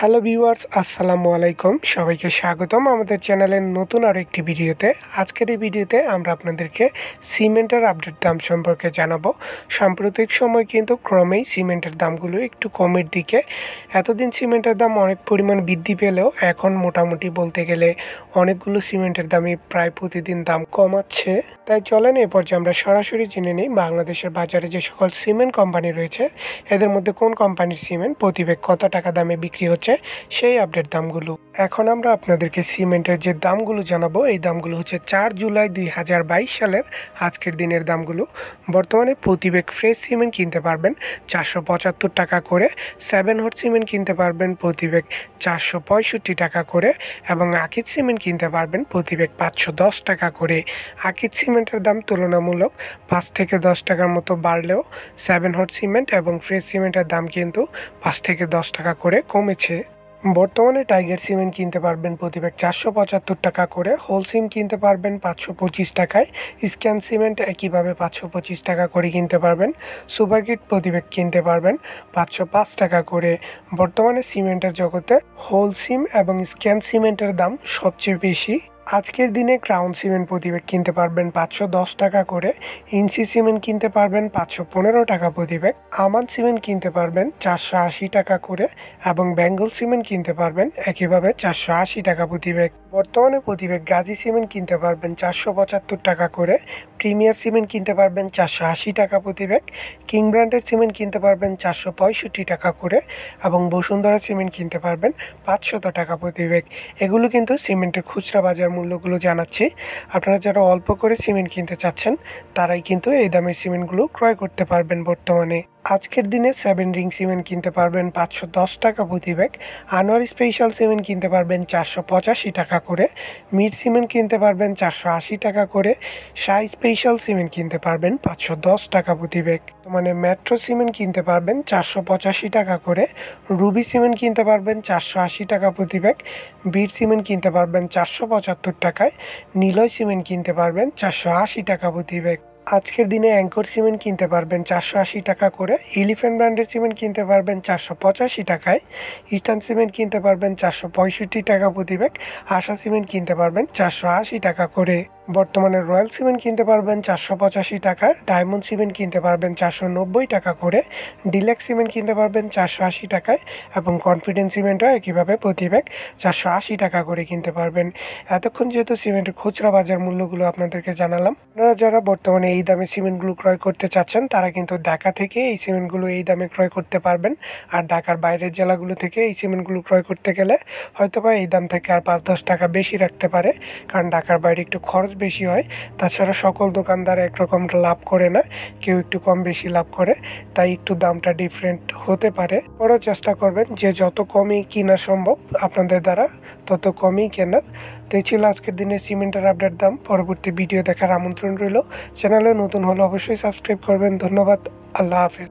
hello viewers আসসালামু আলাইকুম সবাইকে স্বাগতম আমাদের চ্যানেলের নতুন আর একটি ভিডিওতে আজকের এই ভিডিওতে আমরা আপনাদেরকে সিমেন্টের আপডেট দাম সম্পর্কে জানাবো সাম্প্রতিক সময় কিন্তু ক্রমেই সিমেন্টের দামগুলো একটু কমের দিকে এতদিন সিমেন্টের দাম অনেক পরিমাণ বৃদ্ধি পেলেও এখন মোটামুটি বলতে গেলে অনেকগুলো সিমেন্টের দামই প্রায় প্রতিদিন দাম কমাচ্ছে তাই চলেন এ পর্যায়ে আমরা সরাসরি জেনে নিই বাংলাদেশের বাজারে যে সকল সিমেন্ট কোম্পানি রয়েছে এদের মধ্যে কোন কোম্পানির সিমেন্ট প্রতিবেগ কত টাকা দামে বিক্রি হচ্ছে হচ্ছে সেই আপডেট দামগুলো এখন আমরা আপনাদেরকে সিমেন্টের যে দামগুলো জানাবো এই দামগুলো হচ্ছে চার জুলাই দুই হাজার বাইশ সালের আজকের দিনের দামগুলো বর্তমানে প্রতি ফ্রেশ সিমেন্ট কিনতে পারবেন চারশো পঁচাত্তর টাকা করে সেভেন হোট সিমেন্ট কিনতে পারবেন প্রতি চারশো পঁয়ষট্টি টাকা করে এবং আকিজ সিমেন্ট কিনতে পারবেন প্রতি পাঁচশো দশ টাকা করে আকিজ সিমেন্টের দাম তুলনামূলক পাঁচ থেকে দশ টাকার মতো বাড়লেও সেভেন হোট সিমেন্ট এবং ফ্রেশ সিমেন্টের দাম কিন্তু পাঁচ থেকে দশ টাকা করে কমেছে বর্তমানে টাইগার সিমেন্ট কিনতে পারবেন প্রতি ব্যাগ চারশো পঁচাত্তর টাকা করে হোল সিম কিনতে পারবেন পাঁচশো পঁচিশ টাকায় স্ক্যান সিমেন্ট একইভাবে পাঁচশো পঁচিশ টাকা করে কিনতে পারবেন সুপার কিট প্রতি ব্যাগ কিনতে পারবেন পাঁচশো পাঁচ টাকা করে বর্তমানে সিমেন্টের জগতে হোল সিম এবং স্ক্যান সিমেন্টের দাম সবচেয়ে বেশি আজকের দিনে ক্রাউন সিমেন্ট প্রতি ব্যাগ কিনতে পারবেন পাঁচশো দশ টাকা করে ইঞ্চি সিমেন্ট কিনতে পারবেন পাঁচশো পনেরো টাকা প্রতি ব্যাগ আমান সিমেন্ট কিনতে পারবেন চারশো আশি টাকা করে এবং বেঙ্গল সিমেন্ট কিনতে পারবেন একইভাবে চারশো আশি টাকা প্রতি ব্যাগ বর্তমানে প্রতি ব্যাগ গাজী সিমেন্ট কিনতে পারবেন চারশো পঁচাত্তর টাকা করে প্রিমিয়ার সিমেন্ট কিনতে পারবেন চারশো আশি টাকা প্রতি ব্যাগ কিং ব্র্যান্ডের সিমেন্ট কিনতে পারবেন চারশো পঁয়ষট্টি টাকা করে এবং বসুন্ধরা সিমেন্ট কিনতে পারবেন পাঁচশত টাকা প্রতি ব্যাগ এগুলো কিন্তু সিমেন্টের খুচরা বাজার মূল্যগুলো জানাচ্ছি আপনারা যারা অল্প করে সিমেন্ট কিনতে চাচ্ছেন তারাই কিন্তু এই দামের সিমেন্টগুলো ক্রয় করতে পারবেন বর্তমানে আজকের দিনে সেভেন রিং সিমেন্ট কিনতে পারবেন পাঁচশো দশ টাকা প্রতি ব্যাগ আনোয়ার স্পেশাল সিমেন্ট কিনতে পারবেন চারশো পঁচাশি টাকা করে মিড সিমেন্ট কিনতে পারবেন চারশো আশি টাকা করে সাই স্পেশাল বিশাল সিমেন্ট কিনতে পারবেন পাঁচশো দশ টাকা প্রতি ব্যাগ মানে মেট্রো সিমেন্ট কিনতে পারবেন চারশো পঁচাশি টাকা করে রুবি সিমেন্ট কিনতে পারবেন চারশো আশি টাকা প্রতি ব্যাগ বীর সিমেন্ট কিনতে পারবেন চারশো পঁচাত্তর টাকায় নীলয় সিমেন্ট কিনতে পারবেন চারশো আশি টাকা প্রতি ব্যাগ আজকের দিনে অ্যাঙ্কর সিমেন্ট কিনতে পারবেন চারশো আশি টাকা করে এলিফেন্ট ব্র্যান্ডের সিমেন্ট কিনতে পারবেন চারশো পঁচাশি টাকায় ইস্টার্ন সিমেন্ট কিনতে পারবেন চারশো পঁয়ষট্টি টাকা প্রতি ব্যাগ আশা সিমেন্ট কিনতে পারবেন চারশো আশি টাকা করে বর্তমানে রয়্যাল সিমেন্ট কিনতে পারবেন চারশো পঁচাশি টাকা ডায়মন্ড সিমেন্ট কিনতে পারবেন চারশো নব্বই টাকা করে ডিল্যাক্স সিমেন্ট কিনতে পারবেন চারশো আশি টাকায় এবং কনফিডেন্স সিমেন্টও একইভাবে প্রতি ব্যাগ চারশো আশি টাকা করে কিনতে পারবেন এতক্ষণ যেহেতু সিমেন্টের খুচরা বাজার মূল্যগুলো আপনাদেরকে জানালাম আপনারা যারা বর্তমানে এই দামে সিমেন্টগুলো ক্রয় করতে চাচ্ছেন তারা কিন্তু ঢাকা থেকে এই সিমেন্টগুলো এই দামে ক্রয় করতে পারবেন আর ঢাকার বাইরের জেলাগুলো থেকে এই সিমেন্টগুলো ক্রয় করতে গেলে হয়তোবা এই দাম থেকে আর পাঁচ দশ টাকা বেশি রাখতে পারে কারণ ঢাকার বাইরে একটু খরচ বেশি হয় তাছাড়া সকল দোকানদার একরকম লাভ করে না কেউ একটু কম বেশি লাভ করে তাই একটু দামটা ডিফারেন্ট হতে পারে বড় চেষ্টা করবেন যে যত কমই কেনা সম্ভব আপনাদের দ্বারা তত কমই কেনার তো এই ছিল আজকের দিনে সিমেন্টের আপডেট দাম পরবর্তী ভিডিও দেখার আমন্ত্রণ রইল চ্যানেলে নতুন হলে অবশ্যই সাবস্ক্রাইব করবেন ধন্যবাদ আল্লাহ হাফেজ